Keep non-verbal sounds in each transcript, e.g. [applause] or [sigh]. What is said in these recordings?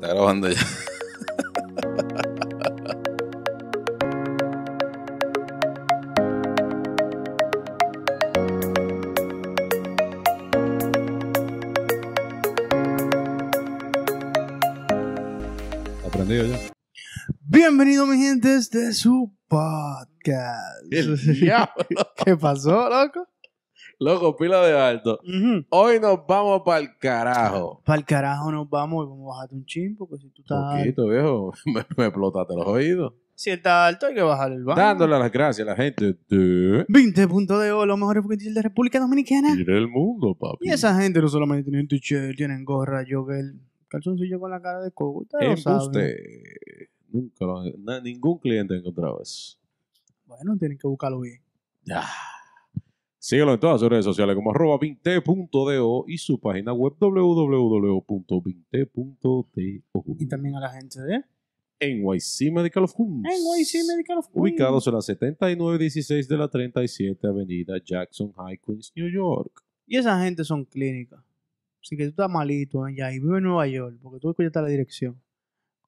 Está grabando ya. [laughs] Aprendido ya. Bienvenido, mi gente, de su podcast. [laughs] ¿Qué pasó, loco? Loco, pila de alto. Hoy nos vamos para el carajo. Para el carajo nos vamos y vamos a bajarte un chimpo. porque si tú estás. Un poquito, viejo. [laughs] Me, explotaste los oídos. Si está alto, hay que bajar el banco. Dándole las gracias a la gente de... 20 puntos de oro, los mejores de la República Dominicana. Y el mundo, papi. Y esa gente no solamente tiene un shirt tienen gorra, jogger, calzoncillo con la cara de coco. Usted lo Nunca ningún cliente ha encontrado eso. Bueno, tienen que buscarlo bien. Ya. Síguelo en todas sus redes sociales como arroba vinte.do y su página web www.vinte.do. Y también a la gente de NYC Medical of Queens. NYC Medical of Queens. Ubicados en la 7916 de la 37 Avenida Jackson High, Queens, New York. Y esa gente son clínicas. Así que tú estás malito allá y vive en Nueva York, porque tú escuchaste la dirección.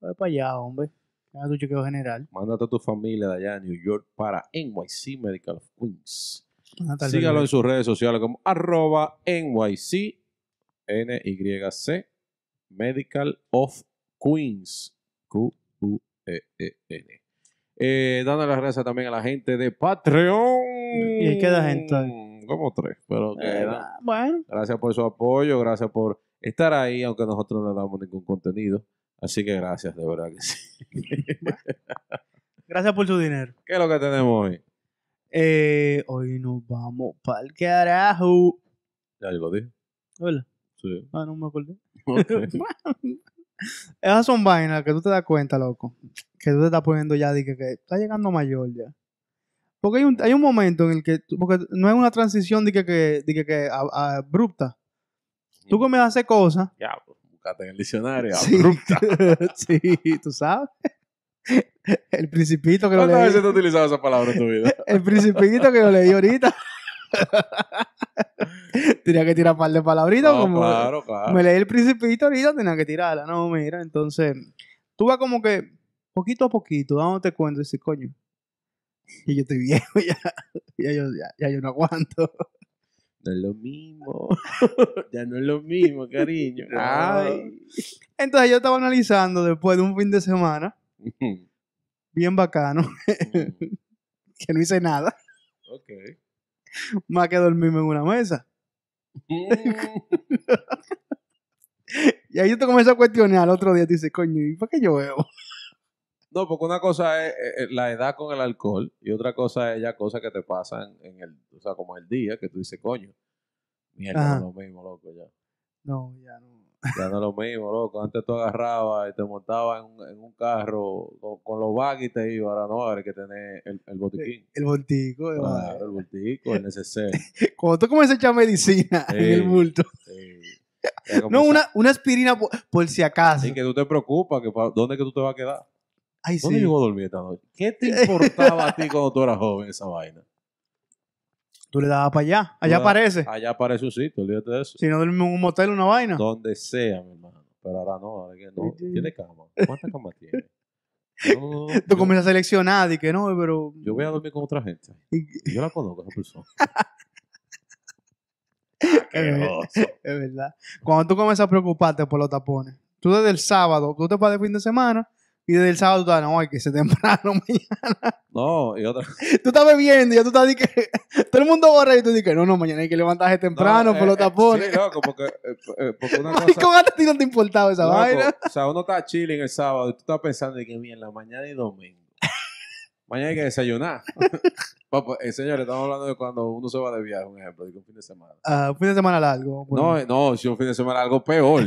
Vaya para allá, hombre. Haz tu chequeo general. Mándate a tu familia de allá a New York para NYC Medical of Queens. Síganlo Sígalo en sus redes sociales como arroba NYC, NYC, Medical of Queens, Q-U-E-E-N. Eh, dando las gracias también a la gente de Patreon. ¿Y queda gente? Como tres, pero eh, bueno. Gracias por su apoyo, gracias por estar ahí, aunque nosotros no le damos ningún contenido. Así que gracias, de verdad que sí. gracias por su dinero. ¿Qué es lo que tenemos hoy? Eh, hoy nos vamos para el carajo. Ya lo dije. Hola. Sí. Ah, no me acordé. [laughs] Esas son vainas que tú te das cuenta, loco. Que tú te estás poniendo ya, de que, que está llegando mayor ya. Porque hay un, hay un momento en el que, porque no es una transición de que, que, de que, abrupta. Tú comienzas a hacer cosas. Ya, buscate en el diccionario, abrupta. [laughs] sí, tú sabes. [laughs] El principito que lo leí. ¿Cuántas veces te has utilizado esa palabra en tu vida? [laughs] El principito que lo leí ahorita. [laughs] tenía que tirar un par de palabritas. como claro, claro. Me leí el principito ahorita, tenía que tirarla. No, mira, entonces tú vas como que poquito a poquito dándote cuenta y dices, coño, y yo estoy viejo ya, ya, yo, ya, yo no aguanto. No es lo mismo. ya no es lo mismo, cariño. Ay. Entonces yo estaba analizando después de un fin de semana bien bacano, mm. [laughs] que no hice nada. Ok. Más que dormirme en una mesa. Mm. [laughs] y ahí yo te comienzo a cuestionar al otro día, te dice, coño, ¿y para qué yo veo? No, porque una cosa es eh, eh, la edad con el alcohol y otra cosa es ya cosas que te pasan en el, o sea, como el día que tú dices, coño, mierda, no es lo mismo, loco, ya. No, ya no. Ya no es lo mismo, loco. Antes tú agarrabas y te montabas en, un, carro con, los bags y te ibas. Ahora no, ahora hay que tener el, botiquín. El botiquín, Claro, el botiquín, el neceser. [laughs] Cuando tú comienzas a echar medicina en el bulto. Sí. [laughs] No, una, una, aspirina por, si acaso. Y que tú te preocupas, que ¿dónde que tú te vas a quedar? ¿Dónde sí. llegó a dormir esta noche? ¿Qué te importaba a ti cuando tú eras joven esa vaina? Tú le dabas para allá. Allá aparece. Allá aparece un sitio, olvídate de eso. Si no duermes en un motel, una vaina. Donde sea, mi hermano. Pero ahora no, no. Tiene cama. ¿Cuántas camas tiene? [laughs] Tú comienzas a seleccionar y que no, pero. Yo voy a dormir con otra gente. Yo la conozco, esa persona. [laughs] es verdad. Cuando tú comienzas a preocuparte por los tapones, tú desde el sábado, tú te vas de fin de semana, y desde el sábado tú estás, no, hay que ser temprano [laughs] mañana. No, y otra. Tú estás bebiendo y ya tú estás, que, todo el mundo borra y tú dices, no, no, mañana hay que levantarse temprano eh, por lo los eh, tapones. sí, loco, porque, eh, porque [laughs] ¿Cómo a ti no te importaba esa vaina? O sea, uno está chilling el sábado y tú estás pensando de que bien, la mañana y domingo. [laughs] mañana hay que desayunar. Papá, eh, señores, estamos hablando de cuando uno se va de viaje, un ejemplo, de un fin de semana. Ah, un fin de semana largo. No, no, si un fin de semana algo peor.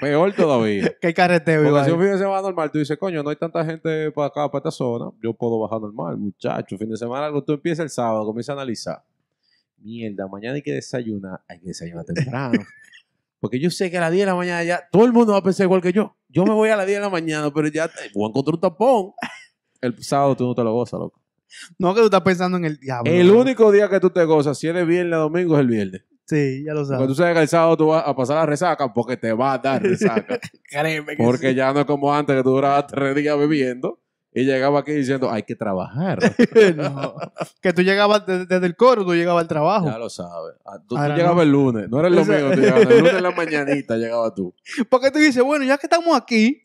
Peor todavía. [laughs] ¿Qué carretero, Porque si un fin de semana normal, tú dices, coño, no hay tanta gente para acá, para esta zona, yo puedo bajar normal, muchacho. Fin de semana, tú empiezas el sábado, comienzas a analizar. Mierda, mañana hay que desayunar, hay que desayunar temprano. [laughs] Porque yo sé que a las 10 de la mañana ya todo el mundo va a pensar igual que yo. Yo me voy a las 10 de la mañana, pero ya voy a encontrar un tapón. El sábado tú no te lo gozas, loco. No, que tú estás pensando en el diablo. El único día que tú te gozas, si eres viernes o domingo, es el viernes. Sí, ya lo sabes. Cuando tú sabes que el sábado tú vas a pasar la resaca porque te va a dar [laughs] resaca. Créeme que Porque ya no es como antes que tú durabas tres días bebiendo y llegabas aquí diciendo, hay que trabajar. [laughs] Que tú llegabas desde, el coro, tú llegabas al trabajo. Ya lo sabes. Ah, tú, llegabas el lunes, no era el domingo, tú llegabas el lunes en la [laughs] mañanita llegabas tú. Porque tú dices, bueno, ya que estamos aquí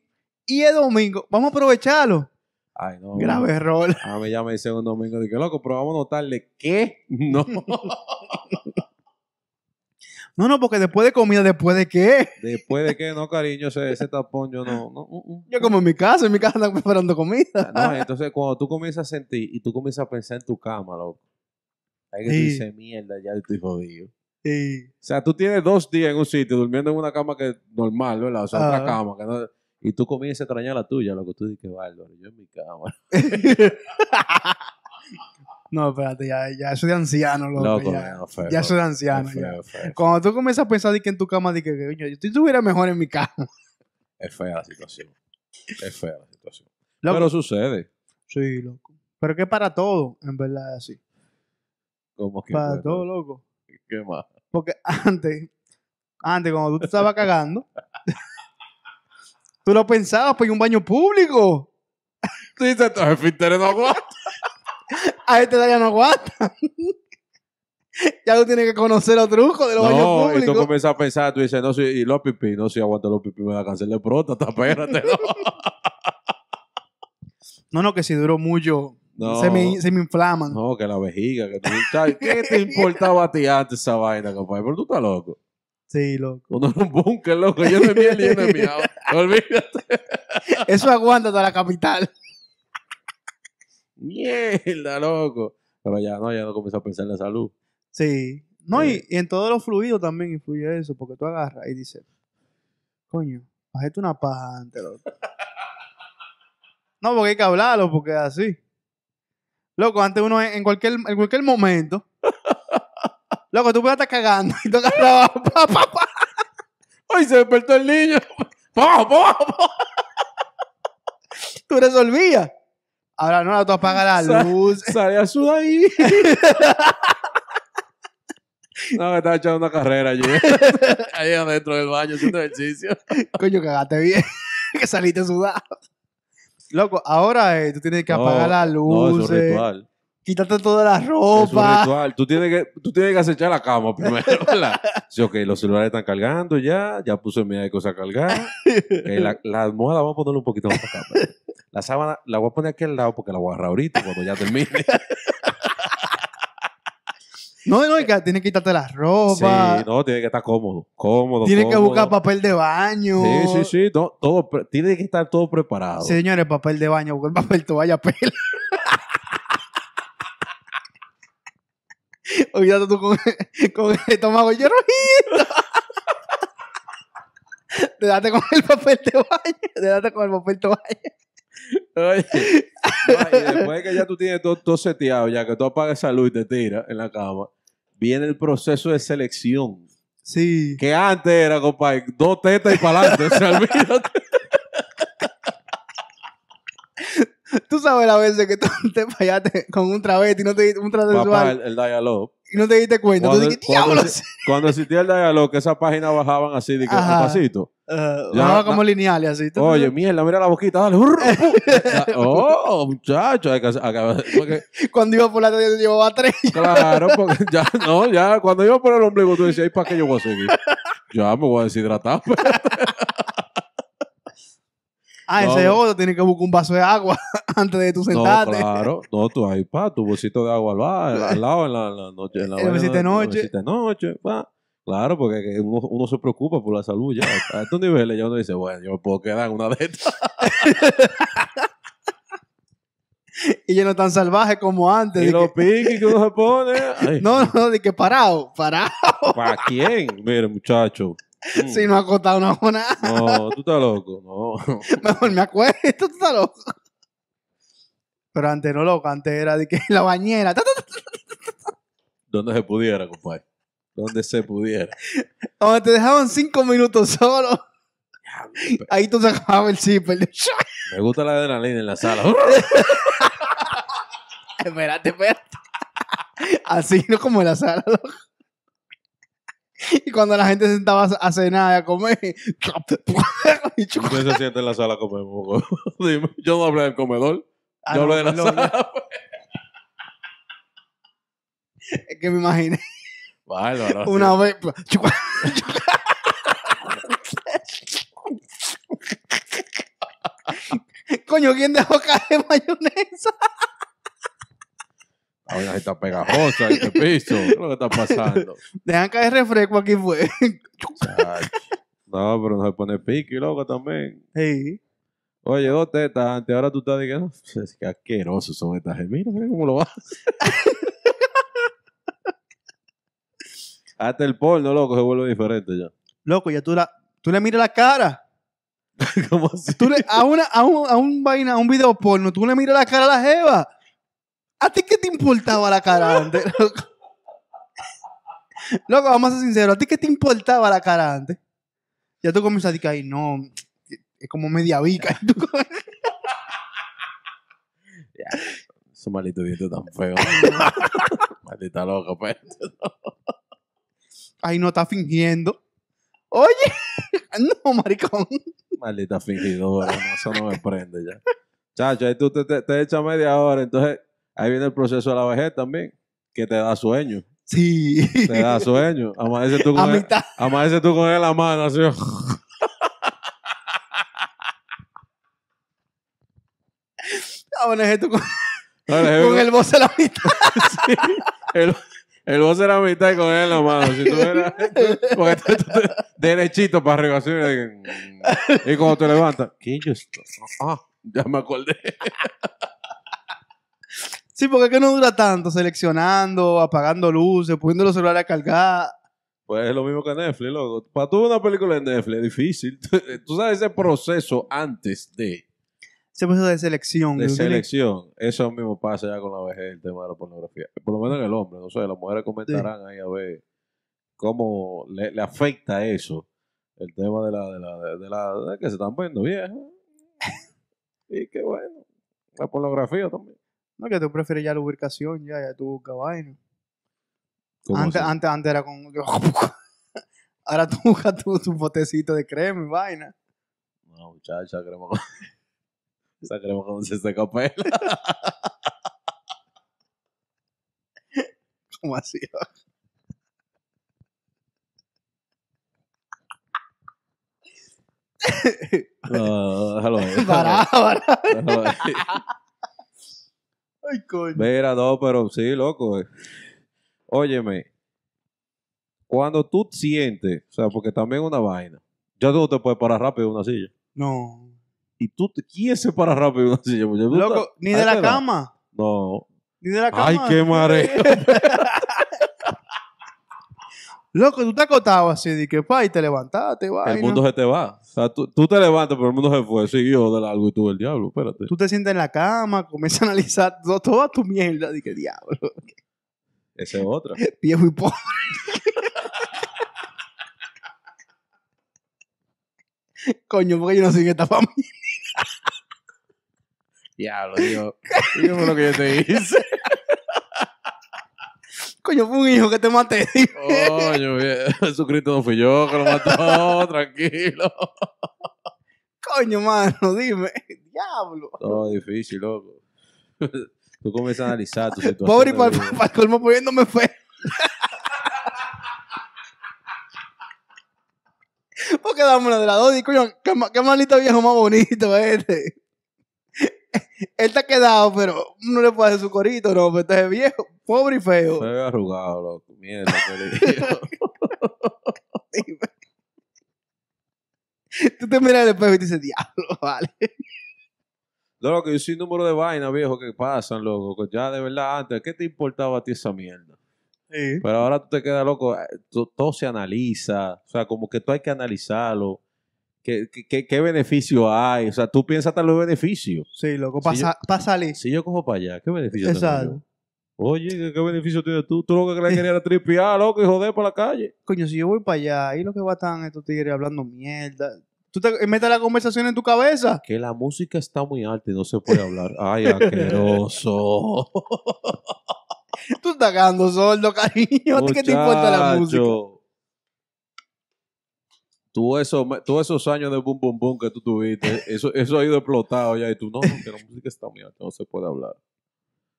y es domingo, vamos a aprovecharlo. Ay, no. Grave error. A mí ya me dicen un domingo, dije, loco, pero vamos a notarle que no. No, no, porque después de comida, ¿después de qué? Después de qué, no, cariño, ese, tapón yo no. Uh, uh. Yo como en mi casa, en mi casa están preparando comida. Ah, no, entonces cuando tú comienzas a sentir y tú comienzas a pensar en tu cama, loco. hay que decirse mierda, ya estoy jodido. Sí. O sea, tú tienes dos días en un sitio durmiendo en una cama que normal, ¿verdad? O sea, otra ah. cama que no y tú comienzas a extrañar la tuya, lo que tú dices, bárbaro, yo en mi cama. [laughs] [laughs] No, espérate, ya, ya eso de anciano, loco. ya, soy de anciano. Cuando tú comienzas a pensar de que en tu cama, de que, yo estuviera mejor en mi cama. Es fea la situación. Es fea la situación. Pero sucede. Sí, loco. Pero que para todo, en verdad, así. ¿Cómo que? Para todo, loco. ¿Qué más? Porque antes, antes, cuando tú te estabas cagando, tú lo pensabas, pues, en un baño público. [laughs] tú dices, no aguanta a este edad no aguanta. [laughs] ya tú tienes que conocer los trucos de los no, baños públicos. No, y tú comienzas a pensar, tú dices, no, soy, y los pipí, no, si aguanta los pipí, me a cancelar de pronto [laughs] espérate, no. no, no, que si duró mucho, se, me, se, me, inflaman. No, que la vejiga, que tú, ¿qué te importaba a ti antes esa vaina, compadre? Pero tú estás loco. Sí, loco. Uno es un bunker loco. Yo no miel yo [laughs] Olvídate. Eso aguanta toda la capital mierda, loco. Pero ya no, ya no comenzó a pensar en la salud. Sí. No, Y, eh. en todos los fluidos también influye eso, porque tú agarras y dices, coño, bajete una paja antes, loco. no, porque hay que hablarlo, porque así. Loco, antes uno en cualquier, cualquier momento. [laughs] Loco, tú puedes estar cagando y tú agarrabas, pa, pa, pa. ¡Ay, se despertó el niño! ¡Po, po, po! Tú resolvías. Ahora no, tú apagas la luz. [laughs] Sale a sudar ahí. [laughs] No, me estaba echando una carrera allí. [laughs] Ahí adentro del baño haciendo ejercicio. Coño, cagaste bien. que saliste sudado. Loco, ahora eh, tú tienes que apagar la las luces. No, ritual. Quítate toda la ropa. Es Tú tienes que, tú tienes que acechar la cama primero, [laughs] Sí, ok, los celulares están cargando ya, ya puse media de cosas a cargar. la, la, almohada vamos a ponerle un poquito más acá. La sábana la voy a poner aquí al lado porque la voy a agarrar ahorita cuando ya termine. [laughs] No, no, que tienes que quitarte la ropa. Sí, no, tiene que estar cómodo, cómodo. Tienes que buscar papel de baño. Sí, sí, sí, todo, tiene que estar todo preparado. Señores, papel de baño, el papel toalla pela. [laughs] Olvídate tú con, [laughs] con el estómago rojito. Te date con el papel de baño. Te date con el papel de baño. Oye, después de que ya tú tienes todo, seteado, ya que tú apagas salud luz y te tiras en la cama, viene el proceso de selección. Sí. Que antes era, compadre, dos tetas y para adelante. o sea, [laughs] Tú sabes la veces que tú [laughs] te fallaste con un travesti, no te un transexual. el, el dialogue. Y no te diste cuenta. Cuando, ¿qué diablos? cuando existía el dialogue, que esa página bajaban así, de que un pasito. Bajaba como lineales así. ¿tú oye, mierda, mira la boquita, dale. [laughs] oh, muchacho. Hay cuando iba por la tarde, llevaba tres. claro, [laughs] porque ya, no, ya, cuando iba por el ombligo, tú decías, para qué yo voy a seguir? Ya me voy a deshidratar. Ah, ese otro tiene que buscar un vaso de agua [laughs] antes de tu sentarte. No, claro. No, tú ahí, pa, tu bolsito de agua al, lado en la, noche. En la noche. en la noche, Claro, porque uno, se preocupa por la salud ya. A estos niveles ya uno dice, bueno, yo puedo quedar en una de estas. [laughs] y ya no tan salvaje como antes. Y los que... piques que uno se pone. [laughs] No, No, no, de que parado, parado. ¿Para quién? Mire, muchacho. Mm. Si no ha acotado una jornada. No, tú estás loco. No. [laughs] Mejor me acuesto, [laughs] tú estás loco. Pero antes no loco, antes era de que la bañera. Donde se pudiera, compadre. Donde se pudiera. Donde te dejaban cinco minutos solo. Ahí tú sacabas el zipper. [laughs] Me gusta la adrenalina en la sala. espérate, espérate. Así no como en la sala, loco. [laughs] Y cuando la gente se sentaba a cenar, y a comer, ¿Quién se siente en la sala a comer? poco? [laughs] yo no hablé del comedor. Ah, yo no, de la sala. Pues. es que me imaginé. [laughs] Una vez. Pues, Coño, ¿quién dejó caer mayonesa? ver, está pegajosa este piso. ¿Qué es lo que está pasando? Dejan caer refresco aquí, fue. no, pero no se pone piqui, loco, también. Sí. Oye, dos tetas antes, ahora tú estás diciendo, es que asquerosos son estas geminas, mira cómo lo vas. [laughs] Hasta el porno, loco, se vuelve diferente ya. Loco, ya tú la, tú le miras la cara. [laughs] ¿Cómo así? Tú le, a, a, un, a un vaina, a un video porno, tú le miras la cara a la jeva. ¿A ti qué te importaba la cara antes? [laughs] Loco? loco, vamos a ser sinceros. ¿A ti qué te importaba la cara antes? Ya tú comienzas a decir, ahí no, es como media vica. Eso [laughs] ya, malito tan feo. [laughs] Maldita loca, pues. Ahí no, está fingiendo. Oye, no, maricón. Maldita fingidora, no, eso no me prende ya. Chacho, ahí tú te, te, te echas media hora, entonces Ahí viene el proceso de la vejez también, que te da sueño. Sí. Te da sueño. Amanece tú [laughs] con, él, amanece tú con él la mano, así. Amanece tú con, con el voz a la mitad. [laughs] sí. El, el voz a la mitad y con él la mano. Si tú eras, porque tú, derechito para arriba, así. Y cuando te levantas, ¿qué ah, ya me acordé. Sí, porque es que no dura tanto seleccionando, apagando luces, poniendo los celulares a cargar. Pues es lo mismo que Netflix, loco. Para tú una película en Netflix es difícil. [laughs] tú sabes ese proceso antes de... Ese proceso de selección. De selección. Eso mismo pasa ya con la vejez, el tema de la pornografía. Por lo menos en el hombre, no sé, las mujeres comentarán ahí a ver cómo le, afecta eso. El tema de la... De la, de, la que se están viendo viejas. [laughs] y qué bueno, la pornografía también. No, que tú prefieres ya la ubicación, ya, ya tú buscas vaina. Antes, antes, antes, era con. [laughs] Ahora tú buscas tu, tu botecito de crema y vaina. No, muchacha, crema con. [laughs] Esa crema con se seca pela. [laughs] ¿Cómo así? Pará, hello. Déjalo bará. Ay, Mira, no, pero sí, loco. Óyeme, cuando tú sientes, o sea, porque también una vaina. Ya tú no te puedes parar rápido en una silla. No. ¿Y tú te, quién se para rápido en una silla? Loco, ni de la cama. No. Ni de la cama. Ay, qué mareo. [laughs] Loco, tú te acostado así, de que pa, y te levantaste, va. El mundo se te va sea, tú, te levantas, pero el mundo se fue, siguió de algo y tú, el diablo, espérate. Tú te sientes en la cama, comienzas a analizar toda tu mierda, y que diablo. Esa es otra. [laughs] Viejo y pobre. Coño, porque yo no soy en esta familia. diablo, Dios. Yo lo que yo te hice. Coño, fue un hijo que te maté. Coño, [laughs] Jesucristo no fui yo que lo mató, [laughs] tranquilo. Coño, mano, dime. Diablo. Todo difícil, loco. Tú comienzas a analizar tu situación. Pobre y para pa, el colmo poniéndome pues, feo. [laughs] Porque damos una de la dos y coño, qué, qué maldito viejo más bonito este él está quedado, pero no le puede hacer su corito, no, pero está viejo, pobre y feo. Se ve arrugado, loco, mierda, [laughs] Tú te miras al espejo y dices, diablo, vale. No, loco, yo soy número de vainas, viejo, que pasan, loco. Ya, de verdad, antes, ¿qué te importaba a ti esa mierda? Sí. Pero ahora tú te quedas loco, eh, todo se analiza, o sea, como que tú hay que analizarlo ¿Qué, beneficio hay? O sea, tú piensas tal los beneficios. Sí, loco, para si salir. Si yo cojo para allá, ¿qué beneficio Exacto. Oye, ¿qué beneficio tienes tú? Tú lo que la era tripear, loco, y joder para la calle. Coño, si yo voy para allá, ahí lo que va a estar en estos tigres hablando mierda. Tú te eh, metes la conversación en tu cabeza. Que la música está muy alta y no se puede hablar. Ay, asqueroso. [laughs] tú estás ganando sordo, cariño. ¿Qué te importa la música? Tú todos esos años de bum bum bum que tú tuviste, eso, eso ha ido explotado ya. Y tú, no, porque la música está mía, no se puede hablar.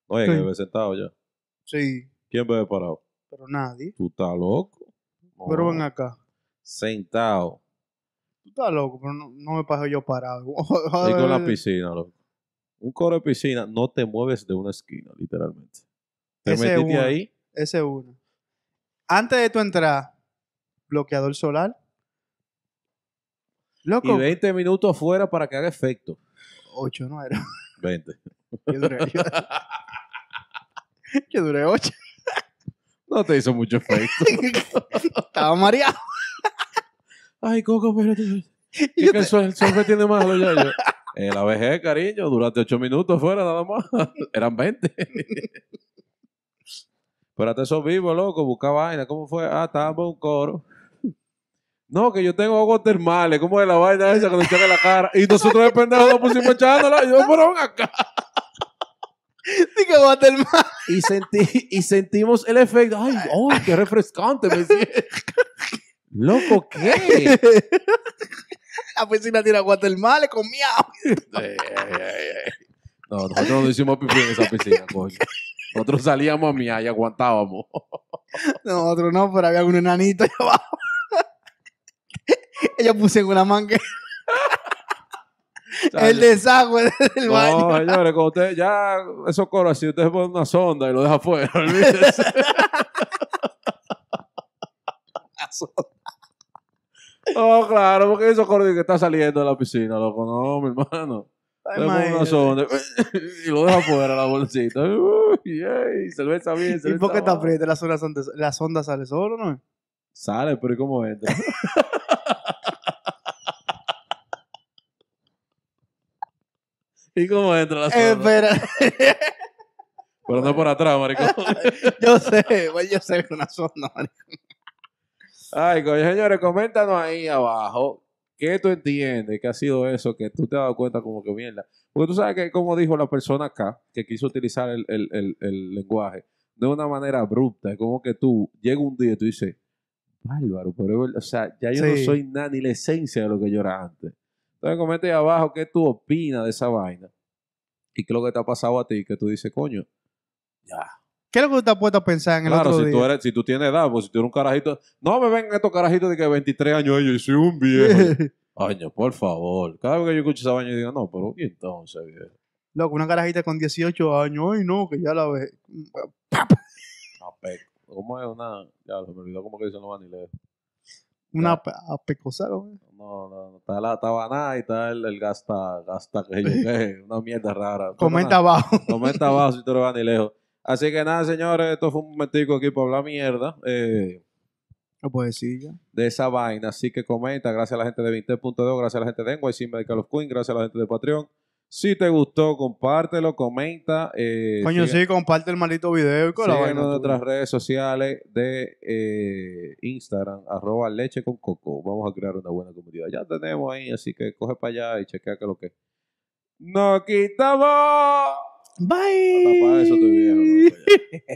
Oye, que que bebe sentado ya. Sí. ¿Quién bebe parado? Pero nadie. Tú estás loco. Pero ven acá. Sentado. Tú estás loco, pero no, me paso yo parado. [laughs] y con la piscina, loco. Un coro de piscina, no te mueves de una esquina, literalmente. Te ese metiste uno, ahí. Ese uno. Antes de tu entrada, bloqueador solar. Loco. Y 20 minutos afuera para que haga efecto. 8 no era. 20. Yo duré, 8. [laughs] No te hizo mucho efecto. [laughs] Estaba mareado. Ay, Coco, pero... ¿Y que te... el, sol, tiene más lo [laughs] la vejez, cariño, durante 8 minutos fuera nada más. Eran 20. pero sos vivo, loco, buscaba vaina. ¿Cómo fue? Ah, estaba en un coro. No, que yo tengo aguas termales, como de la vaina esa que nos echan en la cara. Y [laughs] nosotros de pendejos nos pusimos echándola. Y yo, fueron acá. [laughs] Digo, aguas Y, y sentimos el efecto. Ay, ay, qué refrescante. Me Loco, ¿qué? [laughs] la piscina tiene aguas termales con miau. No, nosotros no hicimos pipí en esa piscina, coño. Nosotros salíamos a mía y aguantábamos. nosotros no, pero había un enanito allá abajo yo puse una manguera. [laughs] El desagüe del baño. No, señores, cuando usted ya, esos coros así, usted pone una sonda y lo deja fuera, sonda oh, claro, porque esos dicen que está saliendo de la piscina, loco, no, mi hermano. una sonda y lo deja fuera la bolsita. Uy, lo cerveza bien, ¿Y por qué está las la sonda, sale solo, no? Sale, pero ¿y cómo entra? [laughs] ¿Y cómo entra la zona? Espera. Pero no por atrás, maricón. [laughs] yo sé, güey, yo sé una zona, maricón. Ay, coño, señores, coméntanos ahí abajo qué tú entiendes qué ha sido eso, que tú te has dado cuenta como que mierda. Porque tú sabes que, como dijo la persona acá, que quiso utilizar el, lenguaje de una manera abrupta, es como que tú llega un día y tú dices, bárbaro, pero, o sea, ya yo no soy nada ni la esencia de lo que yo era antes. Entonces comenta ahí abajo qué tú opinas de esa vaina y qué es lo que te ha pasado a ti que tú dices, coño, ya. ¿Qué es lo que te has puesto a pensar en el claro, otro si día? Claro, si tú tienes edad, pues si tú eres un carajito, no me ven estos carajitos de que 23 años yo soy un viejo. Año, [laughs] por favor. Cada vez que yo escucho esa vaina, yo digo, no, pero ¿y entonces, viejo? Loco, una carajita con 18 años, ay no, que ya la ve. ¿Cómo es una.? Ya se me olvidó cómo que dicen los vanileros. Una apecosa, no, no, no, está la tabana y está el, gasta, gasta que yo [laughs] que una mierda rara. comenta abajo. Comenta abajo si [laughs] tú lo vas ni lejos. Así que nada, señores, esto fue un momentico aquí para hablar mierda. Eh, no decir De esa vaina. Así que comenta. Gracias a la gente de 20.2, gracias a la gente de y Medical of Queen, gracias a la gente de Patreon. Si te gustó, compártelo, comenta. Eh, Coño, sí, comparte el maldito video y en nuestras redes sociales de eh, Instagram, arroba leche con coco. Vamos a crear una buena comunidad. Ya tenemos ahí, así que coge para allá y chequea que lo que. ¡Nos quitamos! Bye. eso [laughs]